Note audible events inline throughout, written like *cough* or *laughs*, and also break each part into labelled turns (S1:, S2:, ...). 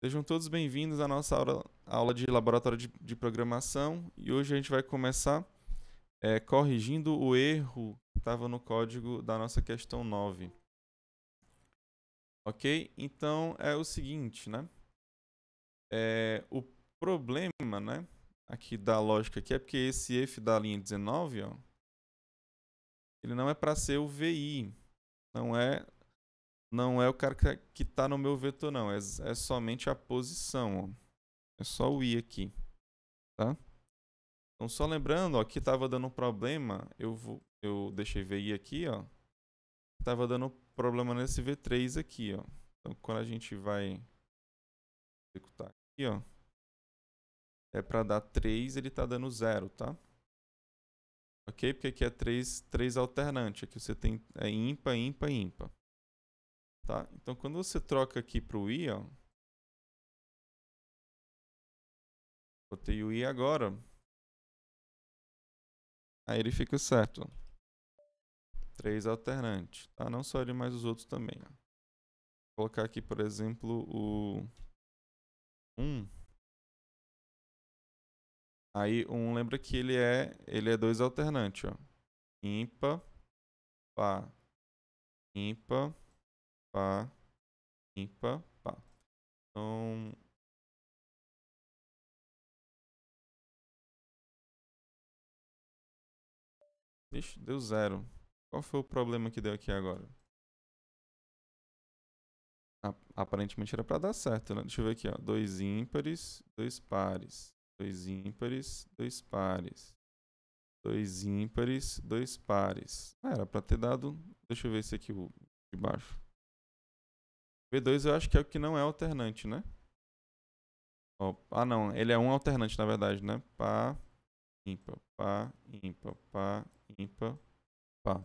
S1: Sejam todos bem-vindos à nossa aula, aula de laboratório de, de, programação e hoje a gente vai começar é, corrigindo o erro que estava no código da nossa questão 9. Ok? Então é o seguinte, né? É, o problema, né? Aqui da lógica aqui é porque esse if da linha 19, ó, ele não é para ser o VI, não é não é o cara que está tá no meu vetor, não. É, é somente a posição. Ó. É só o i aqui. Tá? Então, só lembrando ó, que estava dando um problema, eu, vou, eu deixei i aqui, ó. Estava dando problema nesse V3 aqui, ó. Então, quando a gente vai executar aqui, ó. É para dar 3, ele está dando 0, tá? Ok? Porque aqui é 3, três alternante. Aqui você tem
S2: é ímpar, ímpar, ímpar. Tá? Então, quando você troca aqui para o i, ó, botei o i agora, aí ele fica certo. Três
S1: alternante, tá? Não só ele, mas os outros também. Ó. Vou colocar aqui, por exemplo, o
S2: 1. Aí, um lembra que ele é, ele é dois alternante, ó. Ímpa, pá, ímpa, pá, ímpar, pá. Então, Ixi, deu zero. Qual foi o problema que deu aqui agora? Aparentemente era para dar certo,
S1: né? Deixa eu ver aqui, ó. Dois ímpares, dois pares. Dois ímpares, dois pares. Dois ímpares, dois pares. Ah, era para ter dado... Deixa eu ver esse aqui, o de baixo. V2 eu acho que é o que não é alternante, né? Oh, ah, não. Ele é um alternante, na verdade, né? Pá,
S2: ímpa, pá, ímpa, pá, ímpa, pá.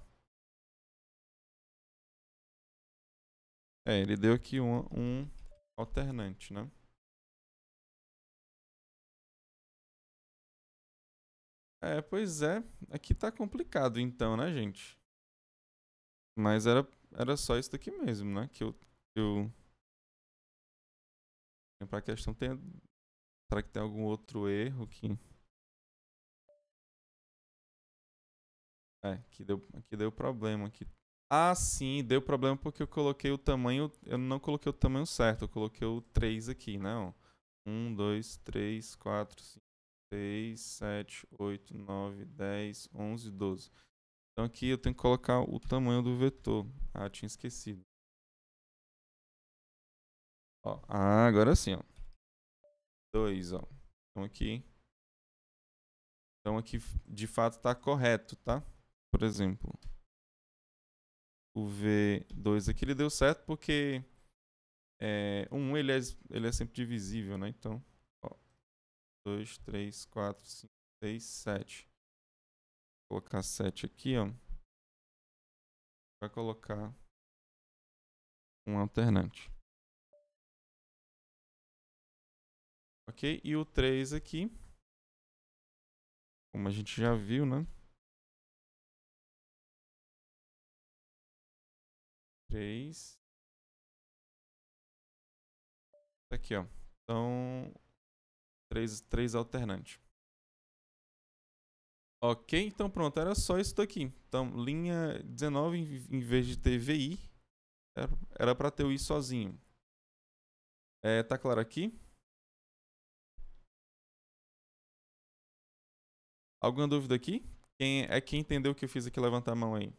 S2: É, ele deu aqui um, um alternante, né? É, pois é. Aqui tá complicado então, né, gente?
S1: Mas era, era só isso daqui mesmo, né? Que eu, eu
S2: lembrar a questão tem será que tem algum outro erro aqui é que deu que deu problema aqui
S1: ah sim deu problema porque eu coloquei o tamanho eu não coloquei o tamanho certo eu coloquei o 3 aqui não 1 2 3 4 5 6 7 8 9 10 11 12 então aqui eu tenho que colocar o tamanho do
S2: vetor ah tinha esquecido Ó, ah, agora sim, ó. Dois, ó. Então aqui.
S1: Então aqui de fato tá correto, tá? Por exemplo. O V2 aqui ele deu certo porque é, um ele é, ele é sempre divisível, né? Então, ó. 2, 3, 4, 5, 6,
S2: 7. Vou colocar 7 aqui, ó. Vai colocar um alternante. Ok? E o 3 aqui. Como a gente já viu, né? 3. Tá aqui, ó. Então, 3, três alternantes.
S1: Ok, então pronto, era só isso daqui. Então, linha 19, em
S2: vez de ter VI, era para ter o I sozinho. É, tá claro aqui? Alguma dúvida aqui? Quem é quem entendeu o que eu fiz aqui, levanta a mão aí.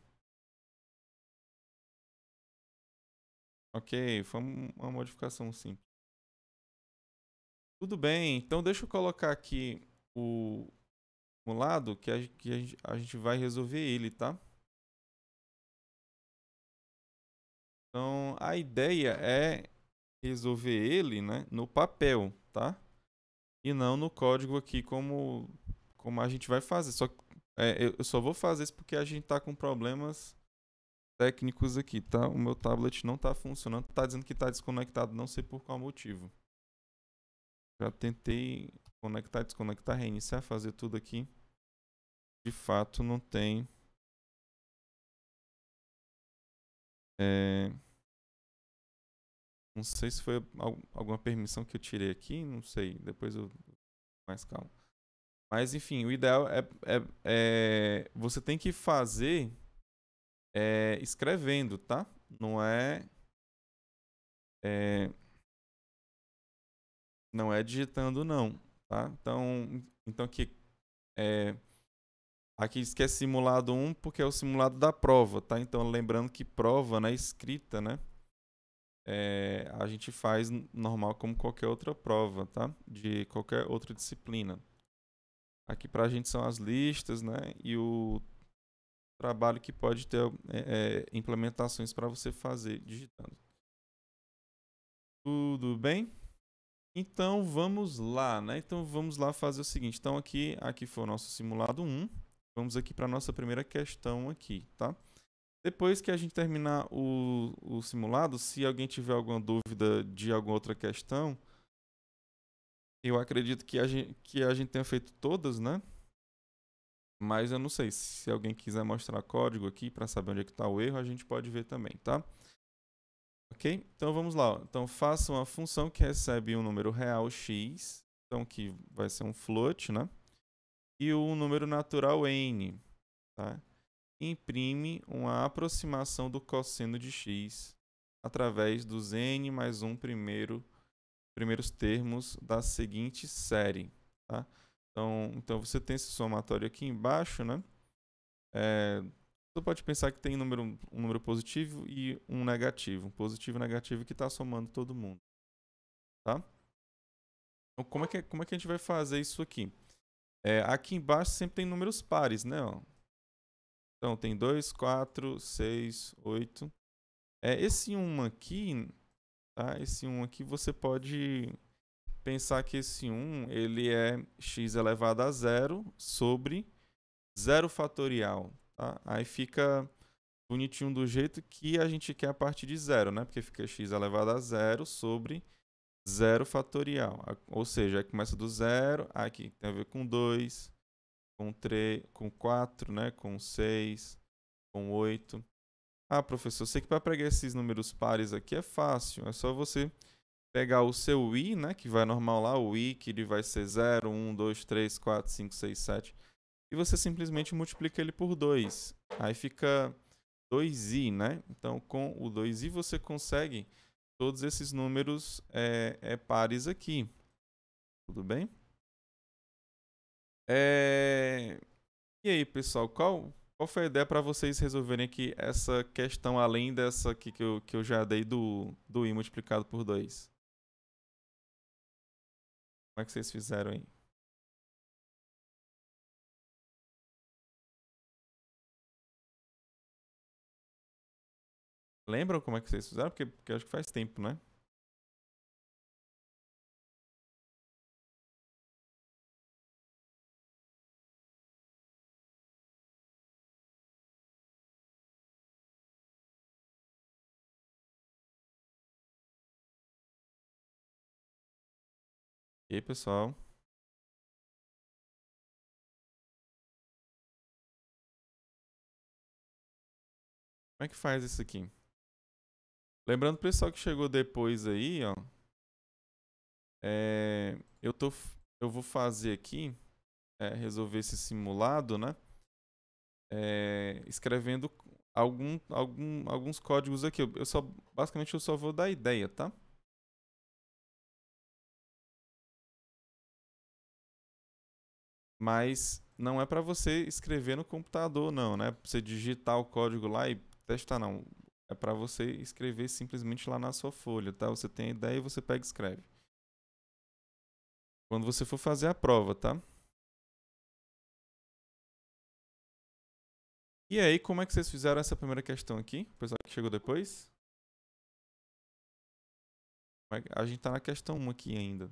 S2: Ok, foi uma modificação simples. Tudo bem, então deixa eu colocar aqui o
S1: lado que, a, que a, gente, a gente vai resolver ele, tá? Então, a ideia é resolver ele né, no papel, tá? E não no código aqui como como a gente vai fazer. Só que é, eu só vou fazer isso porque a gente tá com problemas técnicos aqui, tá? O meu tablet não tá funcionando, tá dizendo que tá desconectado, não sei por qual motivo. Já tentei conectar, desconectar, reiniciar, fazer tudo aqui.
S2: De fato, não tem. É... Não sei se foi alguma
S1: permissão que eu tirei aqui, não sei. Depois eu mais calmo. Mas, enfim, o ideal é, é, é você tem que fazer é, escrevendo, tá? Não é, é, não é digitando não, tá? Então, então aqui é, aqui diz que é simulado 1 porque é o simulado da prova, tá? Então lembrando que prova, né, escrita, né? É, a gente faz normal como qualquer outra prova, tá? De qualquer outra disciplina. Aqui para a gente são as listas, né? E o trabalho que pode ter é, é implementações para você fazer digitando. Tudo bem? Então vamos lá, né? Então vamos lá fazer o seguinte. Então aqui, aqui foi o nosso simulado 1. Vamos aqui para a nossa primeira questão aqui, tá? Depois que a gente terminar o, o simulado, se alguém tiver alguma dúvida de alguma outra questão, eu acredito que a gente, que a gente tenha feito todas, né? Mas eu não sei, se alguém quiser mostrar código aqui para saber onde é que está o erro, a gente pode ver também, tá? Ok? Então vamos lá. Então faça uma função que recebe um número real x, então que vai ser um float, né? E um número natural n, tá? Imprime uma aproximação do cosseno de x através dos n mais um primeiro primeiros termos da seguinte série. Tá? Então, então você tem esse somatório aqui embaixo, né? É, você pode pensar que tem número, um número positivo e um negativo. Um positivo e negativo que está somando todo mundo. Tá? Então, como é, que, como é que a gente vai fazer isso aqui? É, aqui embaixo sempre tem números pares, né? Ó. Então, tem 2, 4, 6, 8. esse 1 um aqui, tá? Esse 1 aqui você pode pensar que esse 1 ele é x elevado a zero sobre zero fatorial, tá? Aí fica bonitinho do jeito que a gente quer a partir de zero, né? Porque fica x elevado a zero sobre zero fatorial. Ou seja, aí começa do zero, aqui tem a ver com 2, com 3, com 4, né? com 6, com 8. Ah, professor, sei que para pregar esses números pares aqui é fácil. É só você pegar o seu i, né, que vai normal lá, o i que ele vai ser 0, 1, 2, 3, 4, 5, 6, 7. E você simplesmente multiplica ele por 2. Aí fica 2i, né? Então, com o 2i você consegue todos esses números é, é pares aqui. Tudo bem? É... E aí, pessoal, qual qual foi a ideia para vocês resolverem aqui essa questão,
S2: além dessa aqui que eu, que eu já dei do, do i multiplicado por 2? Como é que vocês fizeram aí? Lembram como é que vocês fizeram? Porque, porque acho que faz tempo, né? aí pessoal? Como é que faz isso aqui? Lembrando, pessoal que chegou depois aí, ó.
S1: É, eu, tô, eu vou fazer aqui, é, resolver esse simulado, né? É, escrevendo algum, algum,
S2: alguns códigos aqui. Eu só, basicamente, eu só vou dar ideia, tá? mas
S1: não é para você escrever no computador, não, né? Pra você digitar o código lá e testar, não. É para você escrever simplesmente lá na sua folha, tá? Você tem a ideia e você pega e escreve.
S2: Quando você for fazer a prova, tá? E aí, como é que vocês fizeram essa primeira questão aqui? O pessoal que chegou depois? É a gente tá na questão 1 aqui ainda.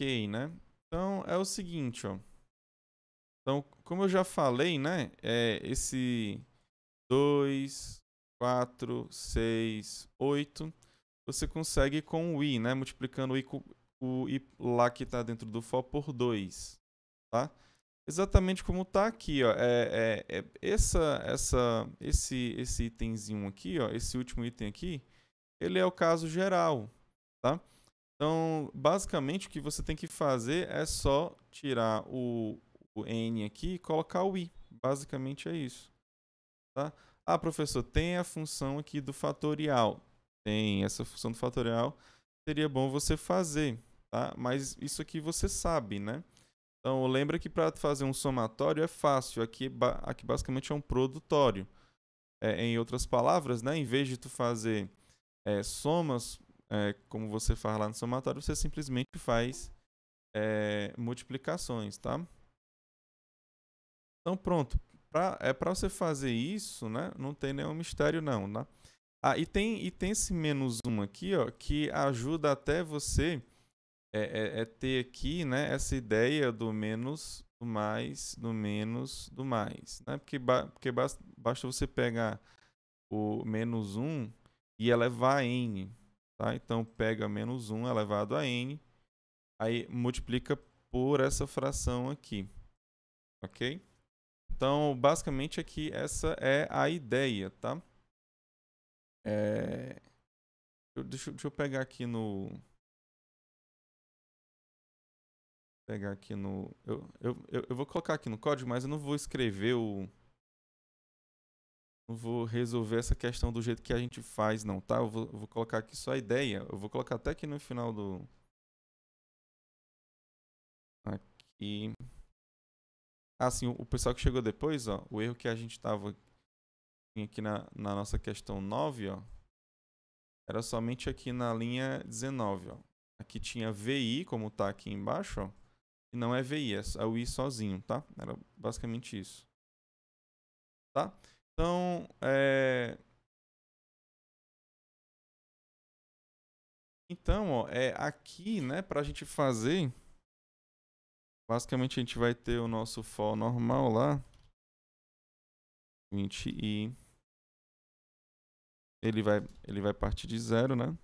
S2: Ok, né? Então é o seguinte, ó. Então, como eu já falei, né? É esse
S1: 2, 4, 6, 8. Você consegue com o i, né? Multiplicando o i, o i lá que está dentro do for por 2. Tá? Exatamente como está aqui, ó. É, é, é, essa, essa, esse, esse itemzinho aqui, ó. Esse último item aqui, ele é o caso geral, tá? Então, basicamente, o que você tem que fazer é só tirar o, o N aqui e colocar o I. Basicamente é isso. Tá? Ah, professor, tem a função aqui do fatorial. Tem essa função do fatorial. Seria bom você fazer, tá? Mas isso aqui você sabe, né? Então, lembra que para fazer um somatório é fácil. Aqui, aqui basicamente é um produtório. É, em outras palavras, né, em vez de tu fazer é, somas é, como você faz lá no somatório, você simplesmente faz é, multiplicações, tá? Então pronto, pra, é para você fazer isso, né? Não tem nenhum mistério não, tá? Ah, e tem, e tem esse menos um aqui, ó, que ajuda até você é, é, é ter aqui, né, essa ideia do menos, do mais, do menos, do mais, né? Porque, ba porque basta, basta você pegar o menos um e elevar a n, Tá? Então, pega menos 1 elevado a n, aí multiplica por essa fração aqui. Ok? Então, basicamente aqui, essa
S2: é a ideia, tá? É... Deixa, deixa eu pegar aqui no... Pegar
S1: aqui no... Eu, eu, eu vou colocar aqui no código, mas eu não vou escrever o não vou resolver essa questão do jeito que a gente faz, não, tá? Eu vou, vou colocar aqui só a ideia. Eu vou colocar até aqui no final do. Aqui. Assim, o pessoal que chegou depois, ó, o erro que a gente estava aqui na, na nossa questão 9, ó, era somente aqui na linha 19, ó. Aqui tinha VI, como tá aqui embaixo, ó, e
S2: não é VI, é, é o I sozinho, tá? Era basicamente isso. Tá? Então, é... Então, ó, é aqui, né, pra gente fazer,
S1: basicamente a gente vai ter o nosso for normal lá,
S2: 20 e ele vai, ele vai partir de zero, né?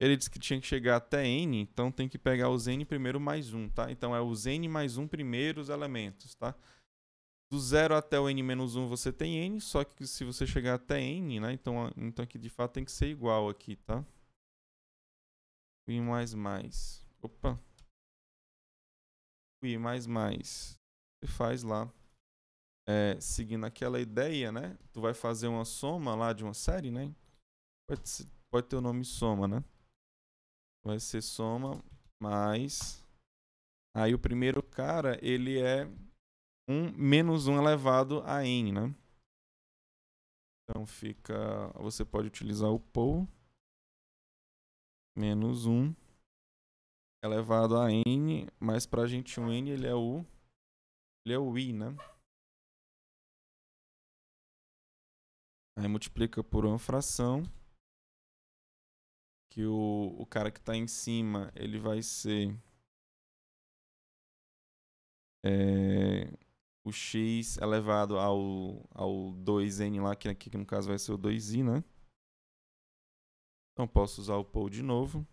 S2: Ele disse que tinha que chegar até n,
S1: então tem que pegar os n primeiro mais um, tá? Então é os n mais um primeiros elementos, tá? do zero até o n-1 você tem n, só que se você chegar até n, né? Então, então aqui de fato tem que ser igual aqui, tá? i mais mais. Opa. i mais mais. Você faz lá. É, seguindo aquela ideia, né? Tu vai fazer uma soma lá de uma série, né? Pode, ser, pode ter o nome soma, né? Vai ser soma mais... Aí o primeiro cara, ele é 1 menos 1 elevado a n, né? Então fica. Você pode utilizar o pou menos 1
S2: elevado a n, mas pra gente o n ele é o. Ele é o i, né? Aí multiplica por uma fração. Que o, o cara que está em cima ele vai ser. É,
S1: o x elevado é ao, ao 2n lá, que aqui no caso vai ser o 2i,
S2: né? Então posso usar o poll de novo.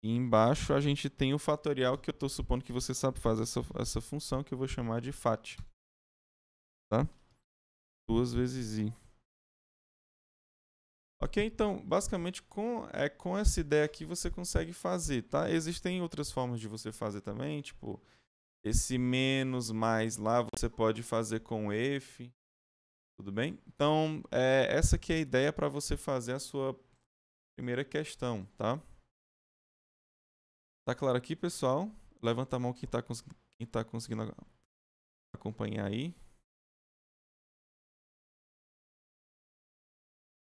S2: E embaixo a gente tem o fatorial que eu estou supondo que você sabe fazer
S1: essa, essa função que eu vou chamar de fat. Tá? Duas vezes i. Ok, então, basicamente, com, é, com essa ideia aqui você consegue fazer, tá? Existem outras formas de você fazer também, tipo, esse menos mais lá você pode fazer com f tudo bem? Então, é, essa aqui é a ideia para você fazer a sua primeira questão,
S2: tá? Tá claro aqui, pessoal? Levanta a mão quem está cons tá conseguindo acompanhar aí.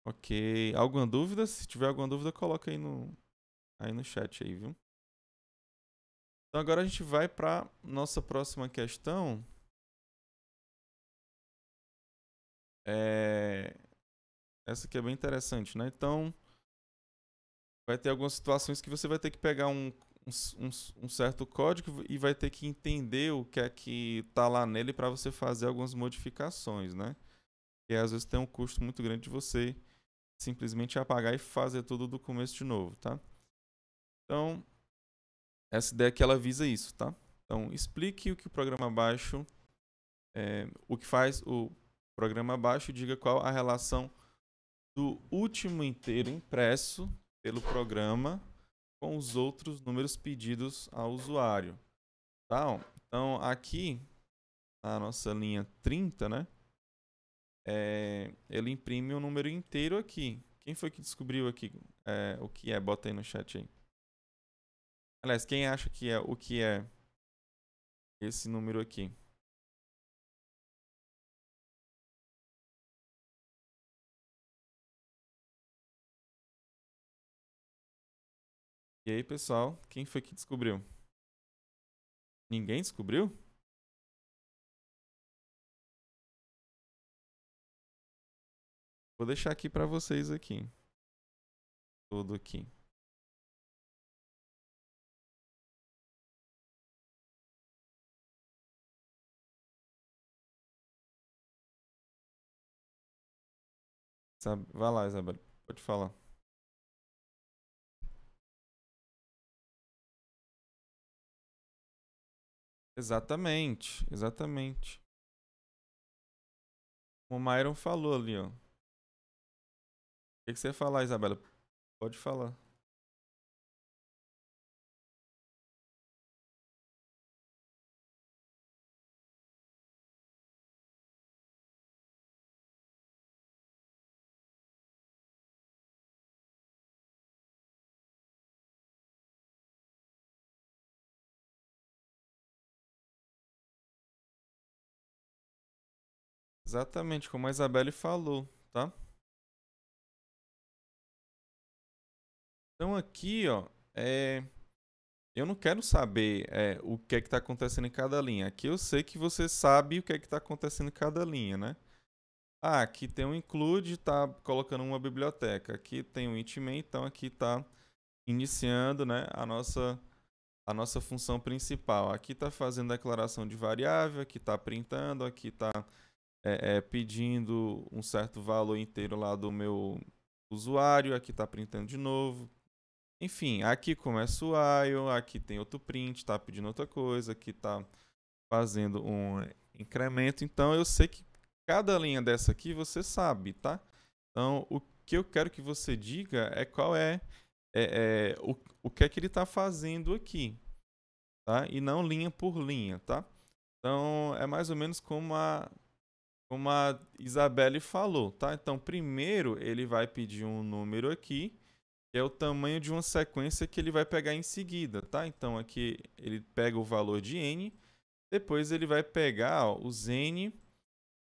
S2: Ok. Alguma dúvida? Se tiver alguma dúvida, coloca aí no, aí no chat aí, viu? Então agora a gente vai para nossa próxima questão. É... Essa aqui é bem interessante, né? Então,
S1: vai ter algumas situações que você vai ter que pegar um, um, um certo código e vai ter que entender o que é que está lá nele para você fazer algumas modificações, né? E às vezes tem um custo muito grande de você simplesmente apagar e fazer tudo do começo de novo, tá? Então, essa ideia que ela visa isso, tá? Então, explique o que o programa abaixo, é, o que faz o programa abaixo, diga qual a relação do último inteiro impresso pelo programa com os outros números pedidos ao usuário. Tá? Então, aqui, na nossa linha 30, né? é, ele imprime o um número inteiro aqui. Quem foi que descobriu aqui é, o que é? Bota
S2: aí no chat aí. Aliás, quem acha que é o que é esse número aqui? E aí, pessoal, quem foi que descobriu? Ninguém descobriu? Vou deixar aqui para vocês aqui. Todo aqui. Vai lá, Isabel. Pode falar. Exatamente, exatamente. Como o Myron falou ali, ó que, que você ia falar, Isabela? Pode falar. Exatamente como a Isabelle falou, tá?
S1: Então aqui, ó, é... eu não quero saber é, o que é que está acontecendo em cada linha. Aqui eu sei que você sabe o que é que está acontecendo em cada linha, né? Ah, aqui tem um include, está colocando uma biblioteca. Aqui tem um main então aqui está iniciando né, a, nossa, a nossa função principal. Aqui está fazendo declaração de variável, aqui está printando, aqui está é, é, pedindo um certo valor inteiro lá do meu usuário, aqui está printando de novo, enfim, aqui começa o while, aqui tem outro print, está pedindo outra coisa, aqui está fazendo um incremento. Então eu sei que cada linha dessa aqui você sabe, tá? Então o que eu quero que você diga é qual é, é, é o, o que é que ele está fazendo aqui, tá? E não linha por linha, tá? Então é mais ou menos como a como a Isabelle falou, tá? Então primeiro ele vai pedir um número aqui é o tamanho de uma sequência que ele vai pegar em seguida, tá? Então aqui ele pega o valor de n, depois ele vai pegar ó, os n,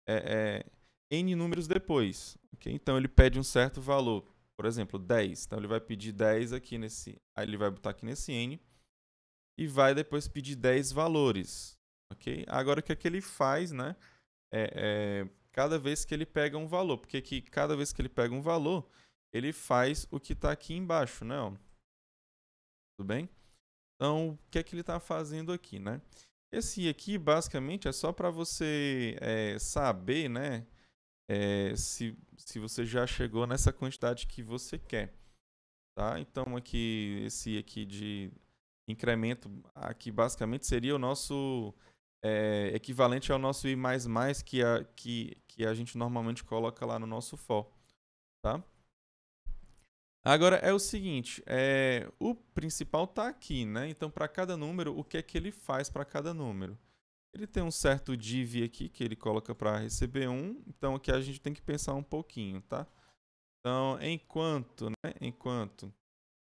S1: é, é, n números depois. Okay? Então ele pede um certo valor, por exemplo, 10. Então ele vai pedir 10 aqui nesse, aí ele vai botar aqui nesse n e vai depois pedir 10 valores, ok? Agora o que é que ele faz, né? É, é, cada vez que ele pega um valor, porque aqui cada vez que ele pega um valor ele faz o que está aqui embaixo, né? Tudo bem? Então, o que é que ele está fazendo aqui, né? Esse aqui, basicamente, é só para você é, saber, né? É, se, se você já chegou nessa quantidade que você quer, tá? Então, aqui, esse aqui de incremento, aqui basicamente seria o nosso é, equivalente ao nosso I++, que a, que, que a gente normalmente coloca lá no nosso for, tá? Agora é o seguinte, é, o principal está aqui, né? Então para cada número, o que é que ele faz para cada número? Ele tem um certo div aqui que ele coloca para receber um, então aqui a gente tem que pensar um pouquinho, tá? Então enquanto, né? Enquanto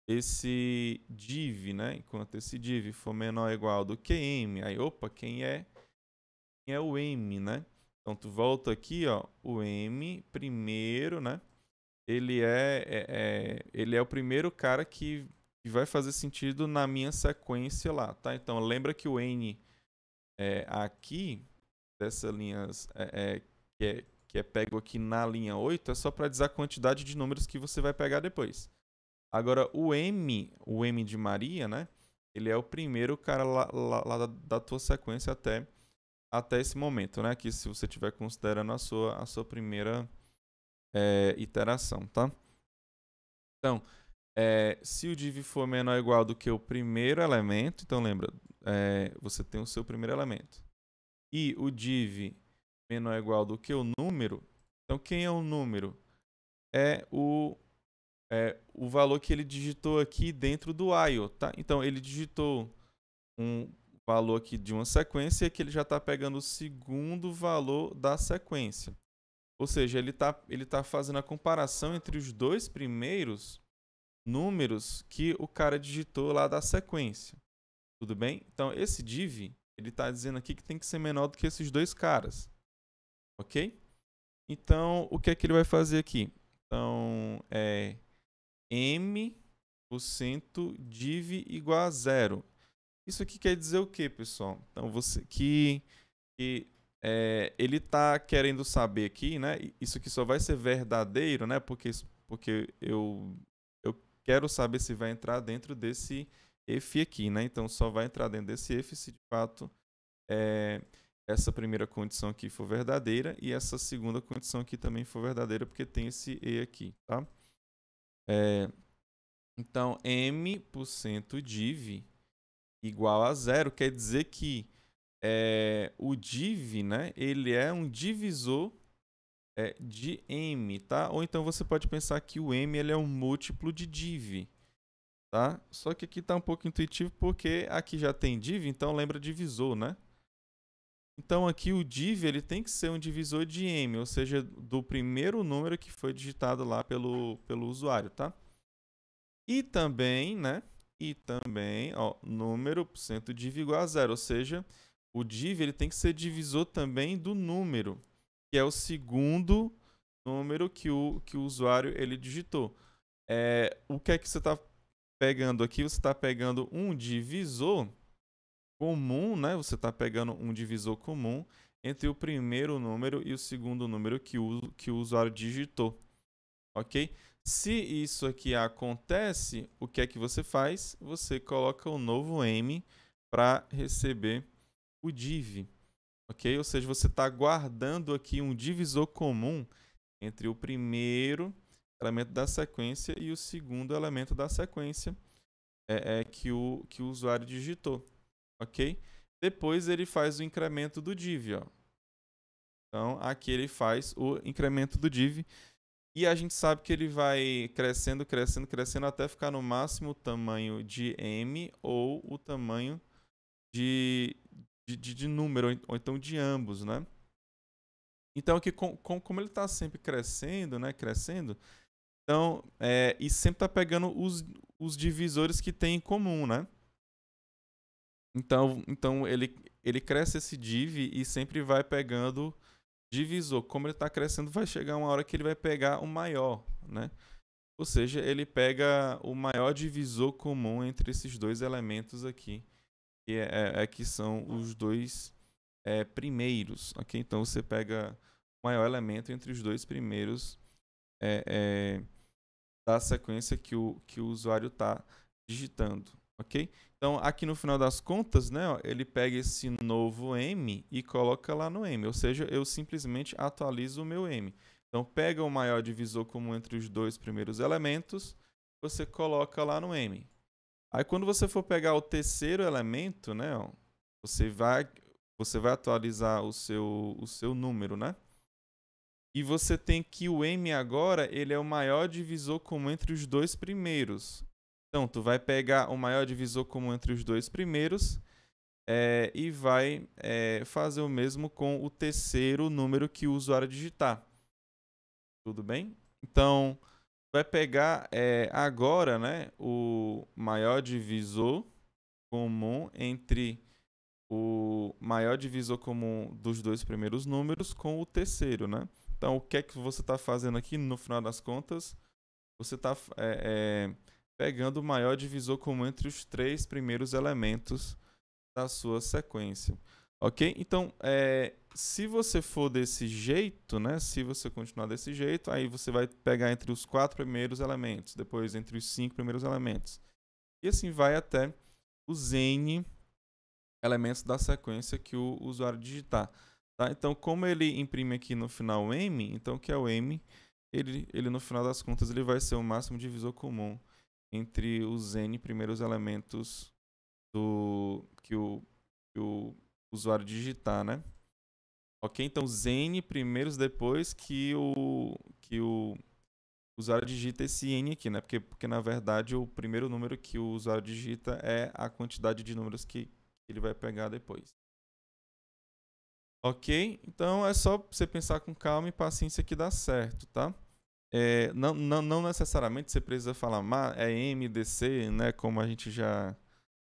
S1: esse div, né? Enquanto esse div for menor ou igual do que m, aí opa, quem é? Quem é o m, né? Então tu volta aqui, ó, o m primeiro, né? ele é, é, é, ele é o primeiro cara que vai fazer sentido na minha sequência lá, tá? Então lembra que o N é, aqui dessa linha é, é que, é, que é pego aqui na linha 8 é só para dizer a quantidade de números que você vai pegar depois. Agora o M, o M de Maria, né? Ele é o primeiro cara lá, lá, lá da, da tua sequência até até esse momento, né? Que se você estiver considerando a sua a sua primeira é, iteração, tá? Então, é, se o div for menor ou igual do que o primeiro elemento, então lembra, é, você tem o seu primeiro elemento. E o div menor ou igual do que o número, então quem é o número? É o, é o valor que ele digitou aqui dentro do IO, tá? Então ele digitou um valor aqui de uma sequência que ele já está pegando o segundo valor da sequência. Ou seja, ele está ele tá fazendo a comparação entre os dois primeiros números que o cara digitou lá da sequência. Tudo bem? Então, esse div, ele está dizendo aqui que tem que ser menor do que esses dois caras. Ok? Então, o que é que ele vai fazer aqui? Então, é m% div igual a zero. Isso aqui quer dizer o quê, pessoal? Então, você que, que é, ele está querendo saber aqui, né? Isso que só vai ser verdadeiro, né? Porque, porque eu, eu quero saber se vai entrar dentro desse if aqui, né? Então só vai entrar dentro desse if se de fato é, essa primeira condição aqui for verdadeira e essa segunda condição aqui também for verdadeira, porque tem esse e aqui, tá? É, então, m% div igual a zero quer dizer que é, o div, né, ele é um divisor é, de m, tá? Ou então você pode pensar que o m ele é um múltiplo de div, tá? Só que aqui está um pouco intuitivo porque aqui já tem div, então lembra divisor, né? Então aqui o div ele tem que ser um divisor de m, ou seja, do primeiro número que foi digitado lá pelo, pelo usuário, tá? E também, né? E também, ó, número cento div igual a zero, ou seja, o div ele tem que ser divisor também do número, que é o segundo número que o, que o usuário ele digitou. É, o que é que você está pegando aqui? Você está pegando um divisor comum, né? Você está pegando um divisor comum entre o primeiro número e o segundo número que o, que o usuário digitou, ok? Se isso aqui acontece, o que é que você faz? Você coloca um novo m para receber o div, ok? Ou seja, você está guardando aqui um divisor comum entre o primeiro elemento da sequência e o segundo elemento da sequência é, é que, o, que o usuário digitou, ok? Depois ele faz o incremento do div, ó. Então aqui ele faz o incremento do div e a gente sabe que ele vai crescendo, crescendo, crescendo até ficar no máximo o tamanho de m ou o tamanho de, de, de, de número, ou, então de ambos, né? Então, que com, com, como ele está sempre crescendo, né? Crescendo, então, é, e sempre está pegando os, os divisores que tem em comum, né? Então, então ele, ele cresce esse div e sempre vai pegando divisor. Como ele está crescendo, vai chegar uma hora que ele vai pegar o maior, né? Ou seja, ele pega o maior divisor comum entre esses dois elementos aqui que é, é, é que são os dois é, primeiros, ok? Então você pega o maior elemento entre os dois primeiros é, é da sequência que o, que o usuário está digitando, ok? Então aqui no final das contas, né, ó, ele pega esse novo m e coloca lá no m, ou seja, eu simplesmente atualizo o meu m. Então pega o maior divisor comum entre os dois primeiros elementos, você coloca lá no m, Aí quando você for pegar o terceiro elemento, né, ó, você vai você vai atualizar o seu o seu número, né? E você tem que o m agora, ele é o maior divisor comum entre os dois primeiros. Então, tu vai pegar o maior divisor comum entre os dois primeiros é, e vai é, fazer o mesmo com o terceiro número que o usuário digitar. Tudo bem? Então, vai pegar é, agora né, o maior divisor comum entre o maior divisor comum dos dois primeiros números com o terceiro, né? Então, o que é que você está fazendo aqui, no final das contas? Você está é, é, pegando o maior divisor comum entre os três primeiros elementos da sua sequência, ok? Então, é, se você for desse jeito, né? Se você continuar desse jeito, aí você vai pegar entre os quatro primeiros elementos, depois entre os cinco primeiros elementos. E assim vai até os N elementos da sequência que o usuário digitar. Tá? Então, como ele imprime aqui no final M, então que é o M, ele, ele no final das contas ele vai ser o máximo divisor comum entre os N primeiros elementos do que o, que o usuário digitar, né? Ok? Então, Zen primeiros depois que o que o usuário digita esse N aqui, né? Porque, porque na verdade o primeiro número que o usuário digita é a quantidade de números que ele vai pegar depois. Ok? Então é só você pensar com calma e paciência que dá certo, tá? É, não, não, não necessariamente você precisa falar é MDC, né? Como a gente já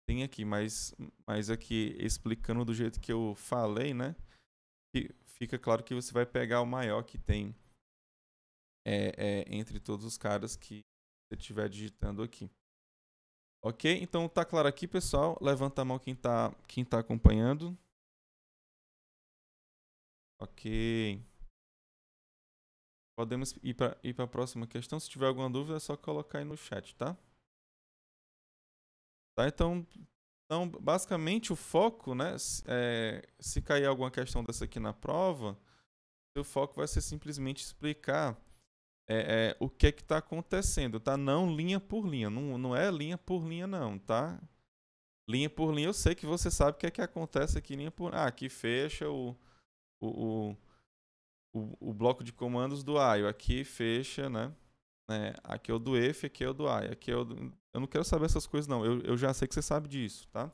S1: tem aqui, mas, mas aqui explicando do jeito que eu falei, né? fica claro que você vai pegar o maior que tem é, é, entre todos os caras que você estiver digitando aqui.
S2: Ok? Então tá claro aqui, pessoal. Levanta a mão quem tá, quem tá acompanhando. Ok.
S1: Podemos ir para ir a próxima questão. Se tiver alguma dúvida, é só colocar aí no chat, tá? Tá, então então, basicamente, o foco, né? É, se cair alguma questão dessa aqui na prova, o foco vai ser simplesmente explicar é, é, o que é que está acontecendo, tá? Não linha por linha, não, não é linha por linha não, tá? Linha por linha eu sei que você sabe o que é que acontece aqui linha por... Ah, aqui fecha o, o, o, o bloco de comandos do AIO, aqui fecha, né? É, aqui é o do EF, aqui é o do AIO, aqui é o do eu não quero saber essas coisas, não. Eu, eu já sei que você sabe disso, tá?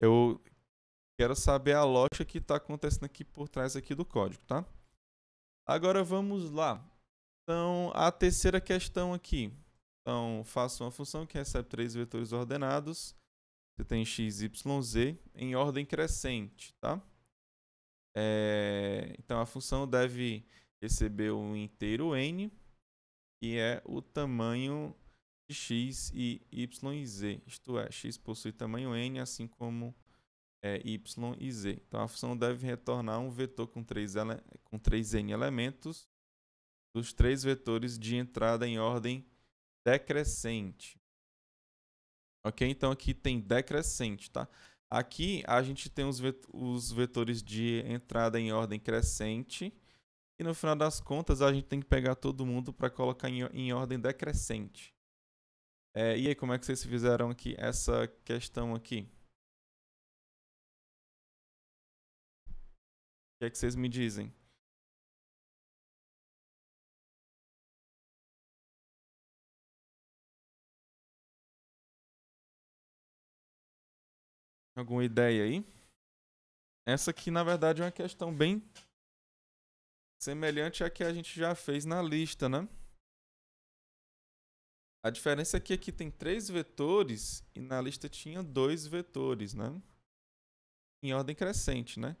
S1: Eu quero saber a lógica que está acontecendo aqui por trás aqui do código, tá? Agora vamos lá. Então, a terceira questão aqui. Então, faço uma função que recebe três vetores ordenados. Você tem x, y, z em ordem crescente, tá? É... Então, a função deve receber um inteiro n, que é o tamanho de x e y e z, isto é, x possui tamanho n, assim como é, y e z. Então, a função deve retornar um vetor com 3, ele com 3n elementos dos três vetores de entrada em ordem decrescente. Ok? Então, aqui tem decrescente, tá? Aqui, a gente tem os, vet os vetores de entrada em ordem crescente. E no final das contas, a gente tem que pegar todo mundo para colocar em, em ordem decrescente. É, e aí, como é que vocês
S2: fizeram aqui essa questão aqui? O que é que vocês me dizem? Alguma ideia aí? Essa aqui, na verdade, é uma questão bem semelhante à que a gente já fez
S1: na lista, né? A diferença é que aqui tem três vetores e na lista tinha dois vetores, né? Em ordem crescente, né?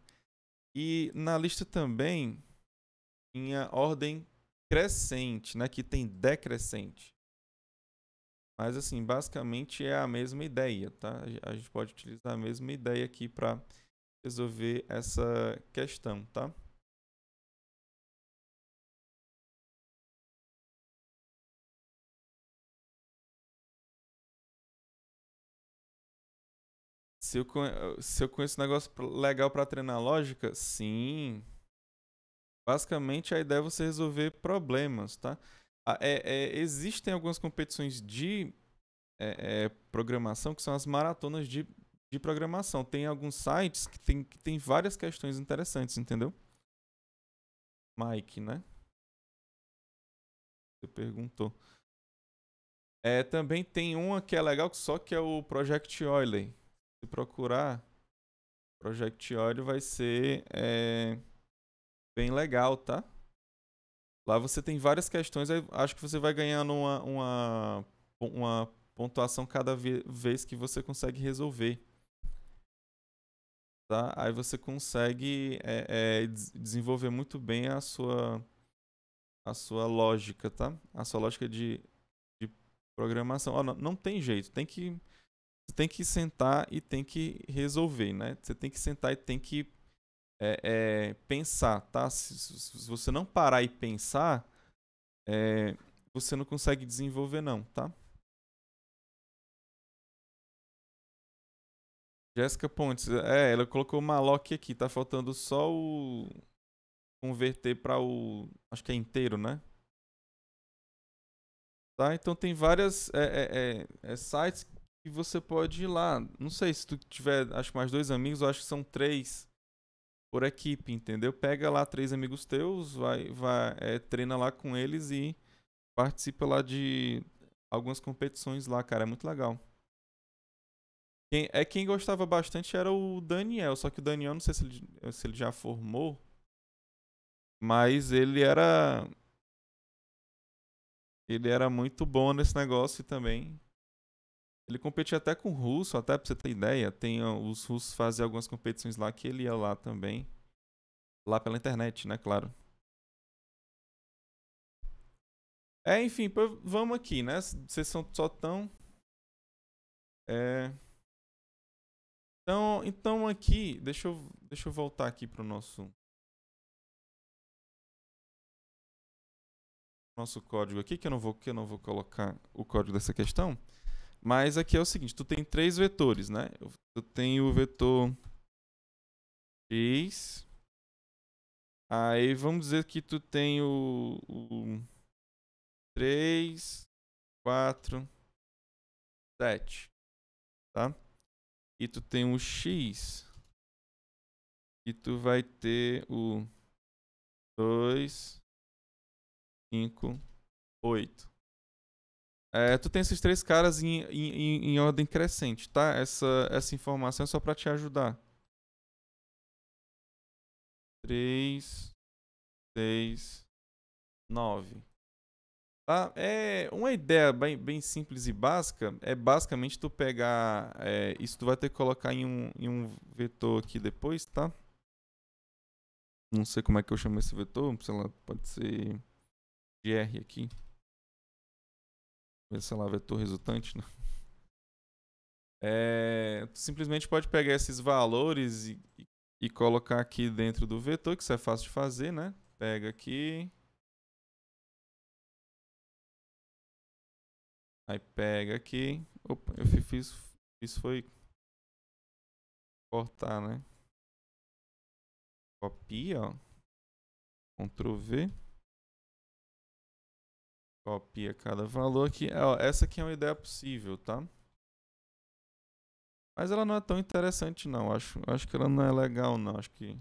S1: E na lista também tinha ordem crescente, né? Que tem decrescente. Mas assim, basicamente é a mesma ideia, tá? A gente pode utilizar a mesma ideia aqui para resolver
S2: essa questão, tá? Se eu, se eu conheço um negócio legal
S1: para treinar lógica, sim. Basicamente, a ideia é você resolver problemas, tá? Ah, é, é, existem algumas competições de é, é, programação que são as maratonas de, de programação. Tem alguns sites que tem, que tem
S2: várias questões interessantes, entendeu? Mike, né? Você perguntou. É, também tem uma que é
S1: legal, só que é o Project Euler se procurar, Project Audio vai ser é, bem legal, tá? Lá você tem várias questões, acho que você vai ganhando uma, uma, uma pontuação cada vez que você consegue resolver. Tá? Aí você consegue é, é, desenvolver muito bem a sua, a sua lógica, tá? A sua lógica de, de programação. Oh, não, não tem jeito, tem que você tem que sentar e tem que resolver, né? Você tem que sentar e tem que é, é, pensar, tá? Se, se, você não parar e pensar,
S2: é, você não consegue desenvolver, não, tá? Jéssica Pontes, é, ela colocou o Maloc
S1: aqui, tá faltando só o converter para o, acho que é inteiro, né? Tá, então tem várias é, é, é, é sites e você pode ir lá. Não sei se tu tiver, acho mais dois amigos, eu acho que são três por equipe, entendeu? Pega lá três amigos teus, vai, vai é, treina lá com eles e participa lá de algumas competições lá, cara. É muito legal. Quem, é quem gostava bastante era o Daniel, só que o Daniel não sei se ele, se ele já formou, mas ele era ele era muito bom nesse negócio também. Ele competia até com o russo, até pra você ter ideia. Tem, ah, os russos faziam algumas competições lá que ele ia lá também. Lá pela internet, né? Claro. É, enfim, vamos aqui, né? Vocês são só tão.
S2: É... Então, então aqui, deixa eu, deixa eu voltar aqui pro nosso.
S1: Nosso código aqui, que eu não vou, que eu não vou colocar o código dessa questão. Mas aqui é o seguinte, tu tem três vetores, né? Eu tenho o vetor x. Aí vamos dizer que tu tem o, o
S2: 3, 4, 7, tá? E tu tem o x. E tu vai ter o 2,
S1: 5, 8. É, tu tem esses três caras em, em, em, ordem crescente, tá? Essa, essa informação é só para te ajudar.
S2: 3, 6, 9.
S1: Tá? É uma ideia bem, bem simples e básica é basicamente tu pegar. É, isso tu vai ter que colocar em um, em um vetor aqui depois, tá? Não sei como é que eu chamo esse vetor, sei lá, pode ser r aqui sei lá, vetor resultante, né? É, tu simplesmente pode pegar esses valores e, e colocar aqui dentro do vetor, que isso é fácil de fazer, né?
S2: Pega aqui. Aí pega aqui. Opa, eu fiz. Isso foi cortar, né? Copia, ó. Ctrl V.
S1: Copia cada valor aqui. É, ó, essa aqui é uma ideia possível, tá? Mas ela não é tão interessante não, acho, acho que ela não é legal não, acho que...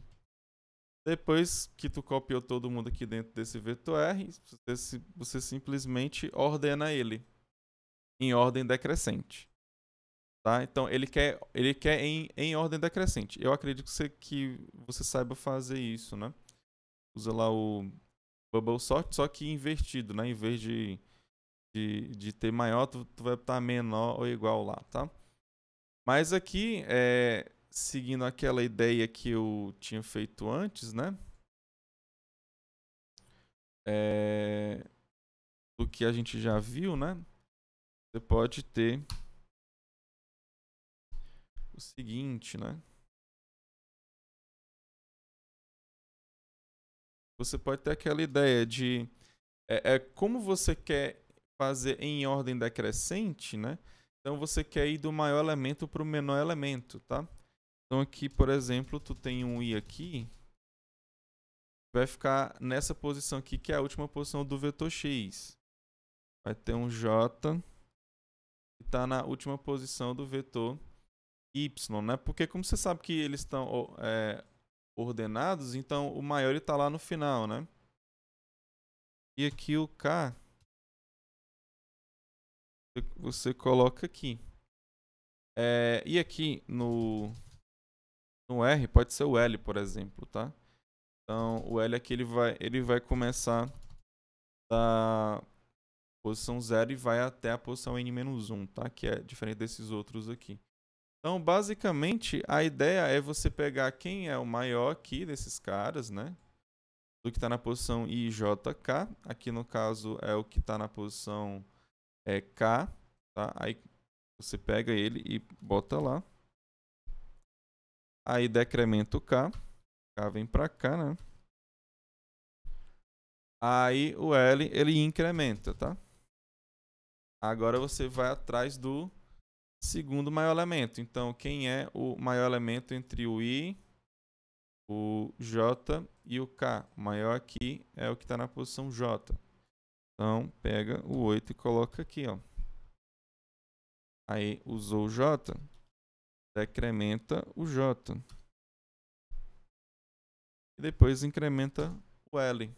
S1: Depois que tu copiou todo mundo aqui dentro desse vetor R, você, você simplesmente ordena ele em ordem decrescente. Tá? Então ele quer, ele quer em, em ordem decrescente. Eu acredito que você, que você saiba fazer isso, né? Usa lá o Bubble Sort, só que invertido, né? Em vez de, de, de ter maior, tu, tu vai estar menor ou igual lá, tá? Mas aqui, é, seguindo aquela ideia que eu tinha feito antes, né? É,
S2: do que a gente já viu, né? Você pode ter o seguinte, né? Você pode ter aquela ideia de
S1: é, é como você quer fazer em ordem decrescente, né? Então você quer ir do maior elemento para o menor elemento, tá? Então aqui, por exemplo, tu tem um i aqui, vai ficar nessa posição aqui, que é a última posição do vetor x. Vai ter um j que está na última posição do vetor y, né? Porque como você sabe que eles estão é, ordenados, então o maior está lá no final, né? E
S2: aqui o K você coloca aqui. É, e aqui no, no R pode ser o L,
S1: por exemplo, tá? Então o L aqui ele vai, ele vai começar da posição 0 e vai até a posição N-1, tá? Que é diferente desses outros aqui. Então, basicamente, a ideia é você pegar quem é o maior aqui desses caras, né? Do que está na posição IJK. Aqui, no caso, é o que está na posição é, K. Tá? Aí você pega ele e bota lá. Aí decrementa o K. K vem para cá, né? Aí o L, ele incrementa, tá? Agora você vai atrás do segundo maior elemento. Então, quem é o maior elemento entre o I, o J e o K? O maior aqui é o que está na posição J. Então, pega o 8 e coloca aqui. Ó. Aí, usou o J, decrementa o J. E depois incrementa o L.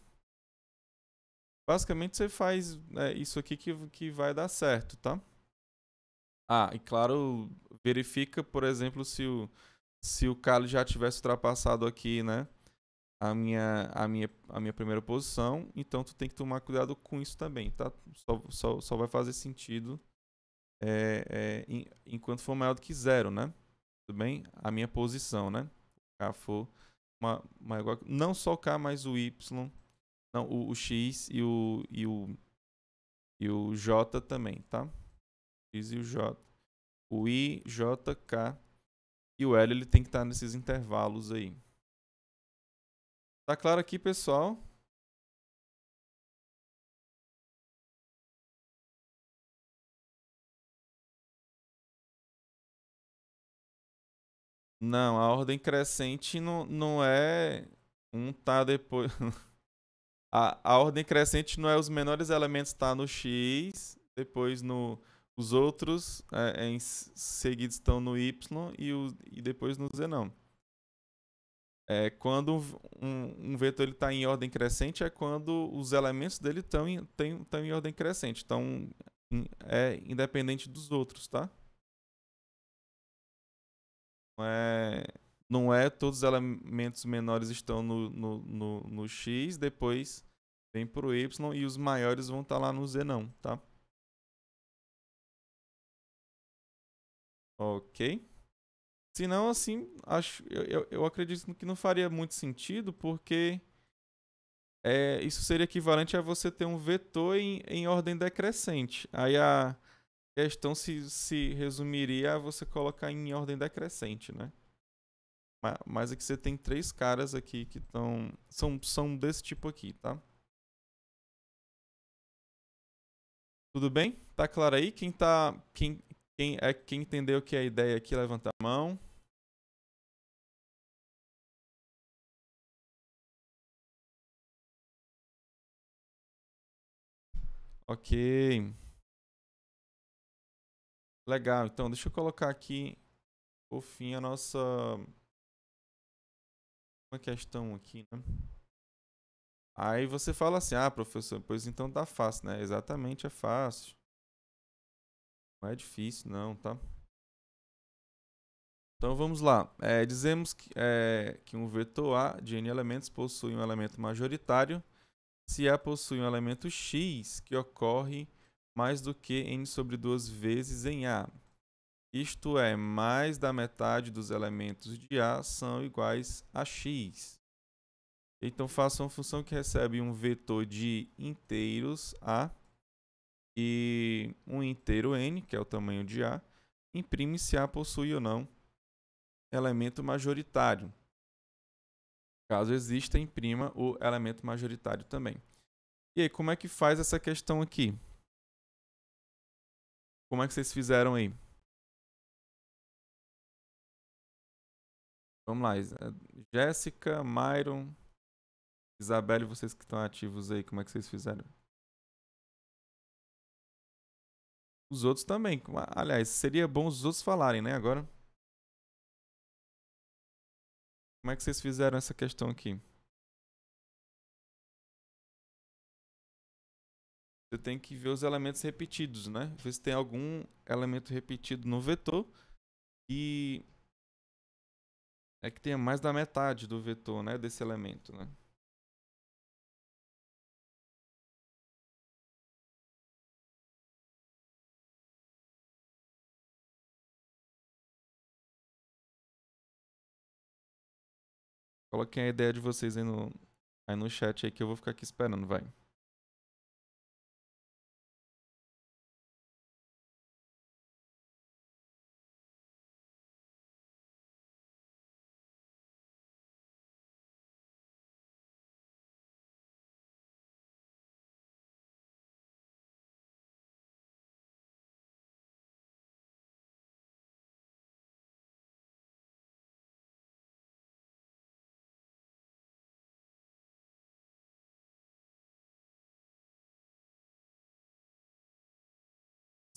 S1: Basicamente, você faz é, isso aqui que, que vai dar certo, tá? Ah, e claro, verifica, por exemplo, se o, se o Kali já tivesse ultrapassado aqui, né? A minha, a, minha, a minha primeira posição, então tu tem que tomar cuidado com isso também, tá? Só, só, só vai fazer sentido é, é, enquanto for maior do que zero, né? Tudo bem? A minha posição, né? O K for uma, uma igual, não só o K, mas o Y, não, o, o X e o, e o, e o J também, tá? X e o J. O I, J, K e o L ele tem que estar nesses intervalos aí.
S2: Tá claro aqui, pessoal? Não, a ordem crescente não,
S1: não é um tá depois. *laughs* a, a ordem crescente não é os menores elementos tá no x, depois no os outros é, é em seguida estão no Y e, o, e depois no Z não. É, quando um, um vetor está em ordem crescente é quando os elementos dele estão em, em ordem crescente. Então, é independente dos outros, tá? Não é, não é todos os elementos menores estão no, no, no, no X, depois vem para o Y e os maiores vão estar tá lá no Z não, tá? Ok. Se não, assim, acho, eu, eu, eu, acredito que não faria muito sentido, porque é, isso seria equivalente a você ter um vetor em, em ordem decrescente. Aí a questão se, se resumiria a você colocar em ordem decrescente, né? Mas, mas é que você tem três caras aqui que estão. São, são desse tipo aqui, tá?
S2: Tudo bem? Tá claro aí? Quem tá. Quem, quem, é, quem entendeu que é a ideia aqui, levanta a mão. Ok. Legal, então deixa eu colocar aqui o fim a nossa
S1: uma questão aqui, né? Aí você fala assim: "Ah, professor, pois então tá fácil, né? Exatamente, é fácil. Não é difícil, não, tá? Então vamos lá. É, dizemos que, é, que um vetor A de n elementos possui um elemento majoritário se A possui um elemento x que ocorre mais do que n sobre 2 vezes em A. Isto é, mais da metade dos elementos de A são iguais a x. Então faça uma função que recebe um vetor de inteiros A e um inteiro n, que é o tamanho de A, imprime se A possui ou não elemento majoritário. Caso exista, imprima o elemento majoritário também. E aí, como é que faz
S2: essa questão aqui? Como é que vocês fizeram aí? Vamos lá,
S1: Jéssica, Myron, Isabelle, vocês que estão ativos aí, como é que vocês fizeram?
S2: os outros também. Aliás, seria bom os outros falarem, né, agora? Como é que vocês fizeram essa questão aqui?
S1: Você tem que ver os elementos repetidos, né? Ver se tem algum elemento repetido no
S2: vetor e é que tenha mais da metade do vetor, né, desse elemento, né? Coloquem a ideia de vocês aí no, aí no chat aí que eu vou ficar aqui esperando, vai.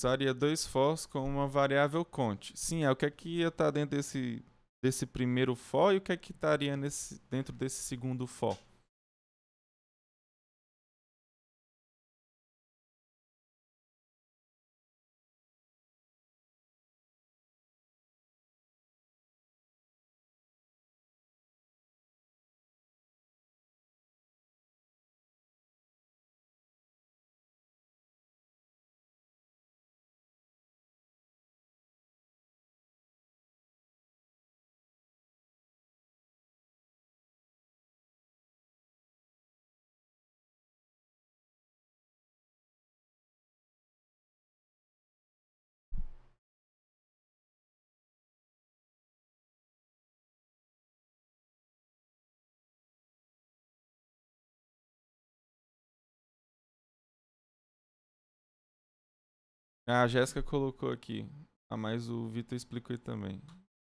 S2: usaria dois fors com uma variável
S1: cont. Sim, é o que é que ia estar tá dentro desse, desse primeiro for e o que é que estaria nesse,
S2: dentro desse segundo for. a Jéssica colocou aqui. Ah, mas
S1: o Vitor explicou também.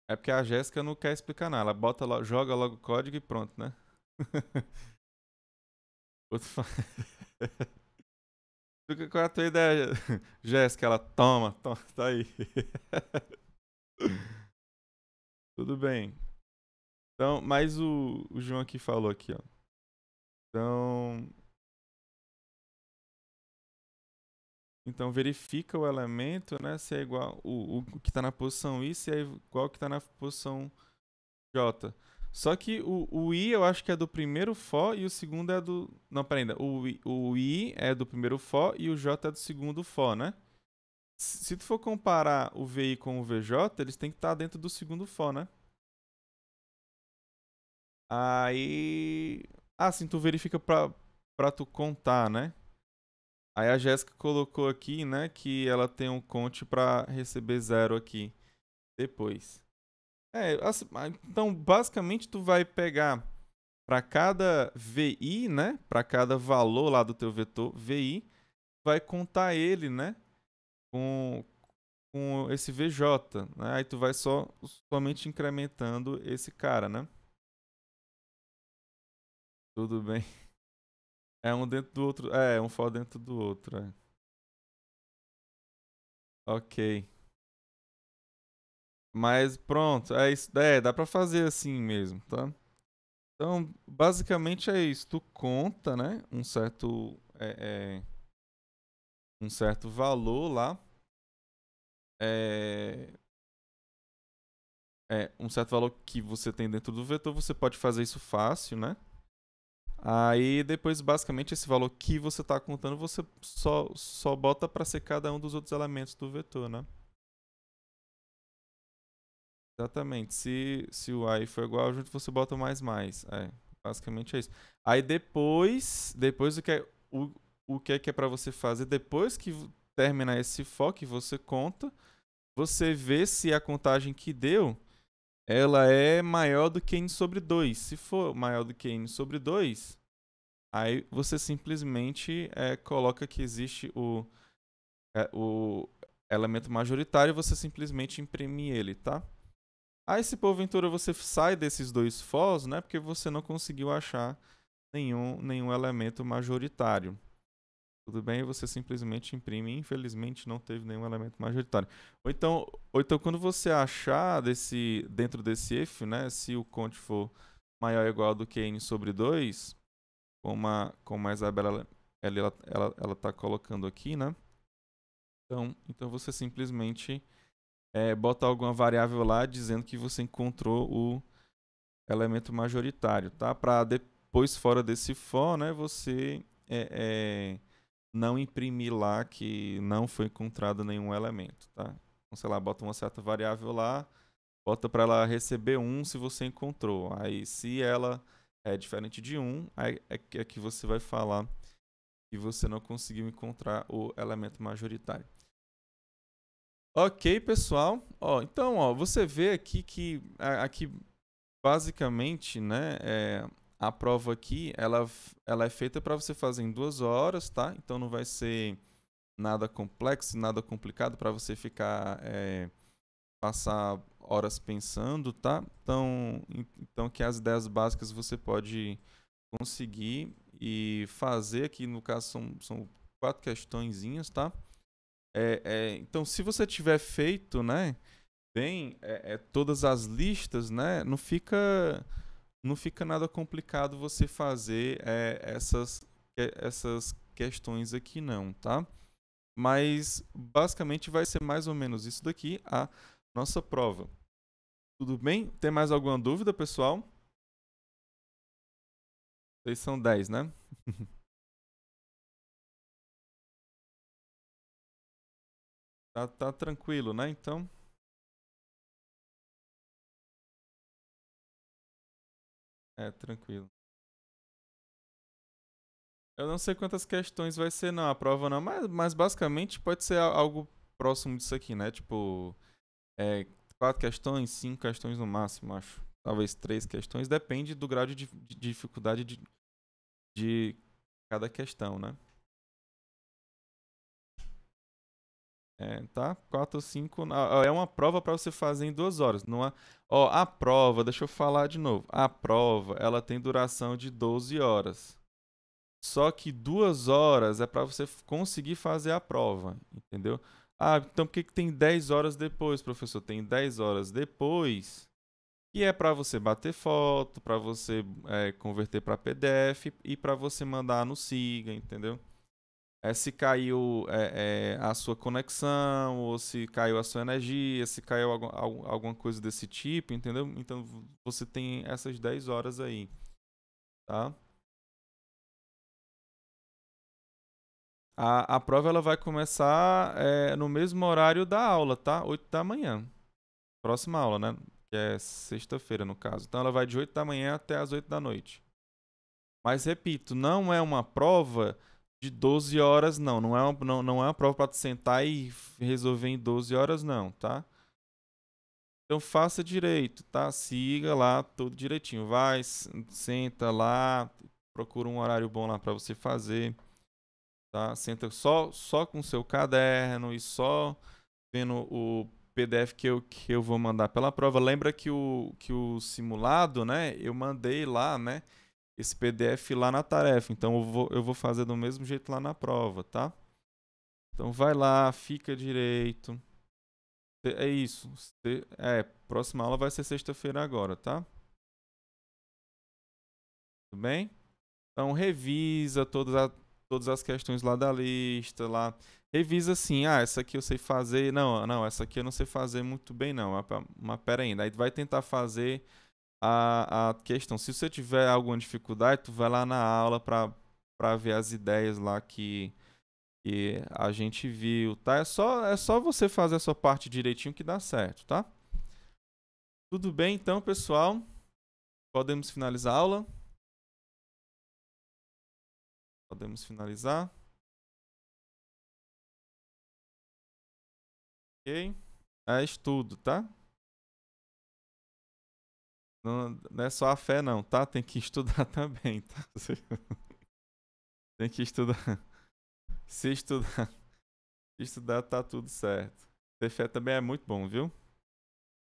S1: É porque a Jéssica não quer explicar nada. Ela bota logo, joga logo o código e pronto, né? *laughs* Outro fa... Qual *laughs* é a tua ideia, *laughs* Jéssica? Ela toma, toma, tá aí.
S2: Tudo bem. Então, mas o, o João aqui falou aqui, ó. Então,
S1: Então verifica o elemento, né? Se é igual o, o que está na posição i, se é igual ao que está na posição j. Só que o, o i eu acho que é do primeiro for e o segundo é do. Não, peraí, ainda. O, o i é do primeiro for e o j é do segundo for, né? Se tu for comparar o VI com o VJ, eles têm que estar tá dentro do segundo fó, né? Aí. Ah, sim, tu verifica pra, pra tu contar, né? Aí a Jéssica colocou aqui, né, que ela tem um conte para receber zero aqui depois. É, assim, ah, então basicamente tu vai pegar para cada VI, né, para cada valor lá do teu vetor VI, vai contar ele, né, com, com esse VJ, né? Aí tu vai só somente incrementando esse cara, né?
S2: Tudo bem. É um dentro do outro. É, um for dentro do outro. É. Ok. Mas pronto, é isso. É, dá pra fazer assim mesmo, tá?
S1: Então, basicamente é isso. Tu conta, né? Um certo. É, é, um certo valor lá. É, é, um certo valor que você tem dentro do vetor, você pode fazer isso fácil, né? Aí depois, basicamente, esse valor que você está contando, você só, só bota para ser cada um dos outros elementos do vetor, né? Exatamente. Se, se o i for igual junto, você bota mais mais. É, basicamente é isso. Aí depois, depois o que é, o, o que é, que é para você fazer? Depois que terminar esse foco você conta, você vê se a contagem que deu ela é maior do que n sobre 2. Se for maior do que n sobre 2, aí você simplesmente é, coloca que existe o, é, o elemento majoritário, e você simplesmente imprime ele, tá? Aí se porventura você sai desses dois fós, né? Porque você não conseguiu achar nenhum, nenhum elemento majoritário tudo bem, você simplesmente imprime. Infelizmente não teve nenhum elemento majoritário. Ou então, ou então quando você achar desse, dentro desse if, né, se o conte for maior ou igual do que n sobre 2, como a, como a Isabela ela, ela, ela tá colocando aqui, né? Então, então você simplesmente é, bota alguma variável lá dizendo que você encontrou o elemento majoritário, tá? Para depois, fora desse for, né, você é, é não imprimir lá que não foi encontrado nenhum elemento, tá? Então, sei lá, bota uma certa variável lá, bota para ela receber 1 um se você encontrou. Aí, se ela é diferente de 1, um, aí é, é que você vai falar que você não conseguiu encontrar o elemento majoritário. Ok, pessoal. Ó, então, ó, você vê aqui que aqui basicamente, né, é, a prova aqui, ela, ela é feita para você fazer em duas horas, tá? Então não vai ser nada complexo, nada complicado para você ficar é, passar horas pensando, tá? Então, então que as ideias básicas você pode conseguir e fazer aqui no caso são, são quatro questõezinhas, tá? É, é, então, se você tiver feito, né, bem, é, é todas as listas, né, não fica não fica nada complicado você fazer é, essas, essas questões aqui não, tá? Mas basicamente vai ser mais ou menos isso daqui a
S2: nossa prova. Tudo bem? Tem mais alguma dúvida, pessoal? Vocês são 10, né? *laughs* tá, tá tranquilo, né? Então... É, tranquilo. Eu não sei quantas questões vai ser, não, a
S1: prova não, mas, mas basicamente pode ser algo próximo disso aqui, né? Tipo, é, quatro questões, cinco questões no máximo, acho. Talvez três questões, depende do grau de, de dificuldade de, de cada questão, né? É, tá? 4 ou 5. É uma prova para você fazer em duas horas. Não é? Ó, a prova, deixa eu falar de novo. A prova, ela tem duração de 12 horas. Só que duas horas é para você conseguir fazer a prova, entendeu? Ah, então por que, que tem 10 horas depois, professor? Tem 10 horas depois que é para você bater foto, para você é, converter para PDF e para você mandar no SIGA, entendeu? é, se caiu é, é, a sua conexão, ou se caiu a sua energia, se caiu algum, alguma coisa desse tipo, entendeu? Então você tem essas 10 horas aí, tá? A, a prova ela vai começar é, no mesmo horário da aula, tá? 8 da manhã. Próxima aula, né? Que é sexta-feira, no caso. Então ela vai de 8 da manhã até as 8 da noite. Mas repito, não é uma prova de 12 horas, não. Não é uma, não, não é uma prova para te sentar e resolver em 12 horas, não, tá? Então faça direito, tá? Siga lá tudo direitinho. Vai, senta lá, procura um horário bom lá para você fazer, tá? Senta só só com seu caderno e só vendo o PDF que eu, que eu vou mandar pela prova. Lembra que o, que o simulado, né? Eu mandei lá, né? esse PDF lá na tarefa. Então eu vou, eu vou fazer do mesmo jeito lá na prova, tá? Então vai lá, fica direito. É isso. É, próxima aula vai ser sexta-feira agora, tá? Tudo bem? Então revisa todas, a, todas as questões lá da lista, lá. Revisa assim, ah, essa aqui eu sei fazer. Não, não, essa aqui eu não sei fazer muito bem, não. Mas pera ainda. Aí vai tentar fazer a, a questão. Se você tiver alguma dificuldade, tu vai lá na aula para ver as ideias lá que, que a gente viu, tá? É só, é só você fazer a sua parte direitinho que dá certo,
S2: tá? Tudo bem então, pessoal? Podemos finalizar a aula? Podemos finalizar. Ok? É estudo, tá? Não, não é só a fé, não, tá? Tem que
S1: estudar *laughs* também, tá? Tem que estudar. Se estudar. Se estudar, tá tudo certo. Ter fé também é muito bom, viu?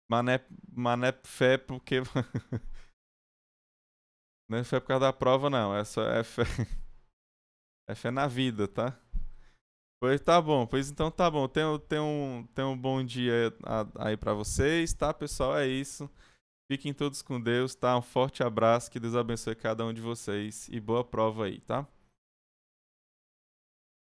S1: Mané, mané fé é porque. *laughs* não é fé por causa da prova, não. É só é fé. *laughs* É fé na vida, tá? Pois tá bom, pois então tá bom. tenho tenha, um, um bom dia aí para vocês, tá, pessoal? É isso. Fiquem todos com Deus, tá? Um forte abraço, que Deus abençoe cada um de vocês e boa prova aí, tá?